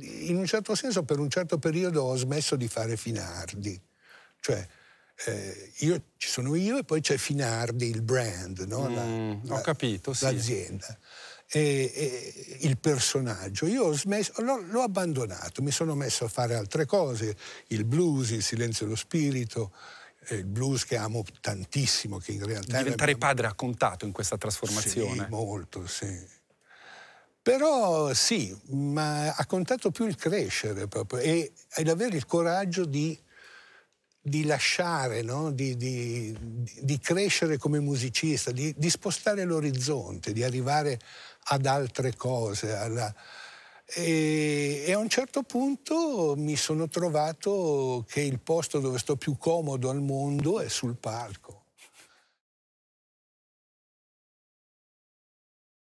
in un certo senso per un certo periodo ho smesso di fare Finardi. Cioè, eh, io, ci sono io e poi c'è Finardi, il brand, no? Mm, la, mm, la, capito, sì. l'azienda. E, e, il personaggio. Io l'ho, abbandonato, mi sono messo a fare altre cose, il blues, il silenzio dello spirito, eh, il blues che amo tantissimo, che in realtà... Diventare padre ha contato in questa trasformazione. Sì, molto, sì. Però sì, ma ha contato più il crescere proprio e, ed avere il coraggio di, di lasciare, no? di, di, di, crescere come musicista, di, spostare l'orizzonte, di arrivare ad altre cose. Alla... E, e, a un certo punto mi sono trovato che il posto dove sto più comodo al mondo è sul palco.